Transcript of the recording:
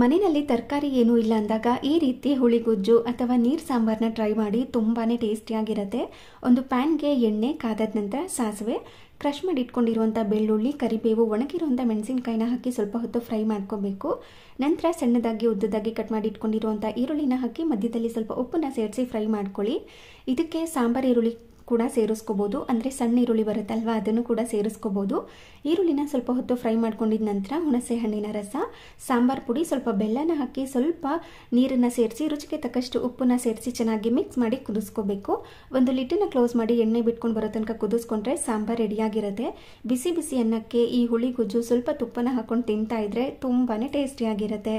ಮನೆಯಲ್ಲಿ ತರಕಾರಿ ಏನೂ ಇಲ್ಲ ಅಂದಾಗ ಈ ರೀತಿ ಹುಳಿಗುಜ್ಜು ಅಥವಾ ನೀರು ಸಾಂಬಾರನ್ನ ಟ್ರೈ ಮಾಡಿ ತುಂಬಾ ಟೇಸ್ಟಿಯಾಗಿರುತ್ತೆ ಒಂದು ಪ್ಯಾನ್ಗೆ ಎಣ್ಣೆ ಕಾದದ ನಂತರ ಸಾಸಿವೆ ಕ್ರಶ್ ಮಾಡಿ ಇಟ್ಕೊಂಡಿರುವಂಥ ಬೆಳ್ಳುಳ್ಳಿ ಕರಿಬೇವು ಒಣಗಿರುವಂಥ ಮೆಣಸಿನ್ಕಾಯಿನ ಹಾಕಿ ಸ್ವಲ್ಪ ಹೊತ್ತು ಫ್ರೈ ಮಾಡ್ಕೋಬೇಕು ನಂತರ ಸಣ್ಣದಾಗಿ ಉದ್ದದಾಗಿ ಕಟ್ ಮಾಡಿ ಇಟ್ಕೊಂಡಿರುವಂಥ ಈರುಳ್ಳಿನ ಹಾಕಿ ಮಧ್ಯದಲ್ಲಿ ಸ್ವಲ್ಪ ಉಪ್ಪನ್ನ ಸೇರಿಸಿ ಫ್ರೈ ಮಾಡ್ಕೊಳ್ಳಿ ಇದಕ್ಕೆ ಸಾಂಬಾರು ಈರುಳ್ಳಿ ಕೂಡ ಸೇರಿಸ್ಕೋಬೋದು ಅಂದರೆ ಸಣ್ಣ ಈರುಳ್ಳಿ ಬರುತ್ತಲ್ವ ಅದನ್ನು ಕೂಡ ಸೇರಿಸ್ಕೋಬೋದು ಈರುಳ್ಳಿನ ಸ್ವಲ್ಪ ಹೊತ್ತು ಫ್ರೈ ಮಾಡ್ಕೊಂಡಿದ ನಂತರ ಹುಣಸೆ ಹಣ್ಣಿನ ರಸ ಸಾಂಬಾರ್ ಪುಡಿ ಸ್ವಲ್ಪ ಬೆಲ್ಲನ ಹಾಕಿ ಸ್ವಲ್ಪ ನೀರನ್ನು ಸೇರಿಸಿ ರುಚಿಗೆ ತಕ್ಕಷ್ಟು ಉಪ್ಪನ್ನ ಸೇರಿಸಿ ಚೆನ್ನಾಗಿ ಮಿಕ್ಸ್ ಮಾಡಿ ಕುದಿಸ್ಕೋಬೇಕು ಒಂದು ಲಿಟ್ಟನ್ನು ಕ್ಲೋಸ್ ಮಾಡಿ ಎಣ್ಣೆ ಬಿಟ್ಕೊಂಡು ಬರೋ ತನಕ ಕುದಿಸ್ಕೊಂಡ್ರೆ ಸಾಂಬಾರ್ ರೆಡಿಯಾಗಿರುತ್ತೆ ಬಿಸಿ ಬಿಸಿ ಅನ್ನಕ್ಕೆ ಈ ಹುಳಿ ಗೊಜ್ಜು ಸ್ವಲ್ಪ ತುಪ್ಪನ ಹಾಕೊಂಡು ತಿಂತಾ ಇದ್ರೆ ತುಂಬಾ ಟೇಸ್ಟಿಯಾಗಿರುತ್ತೆ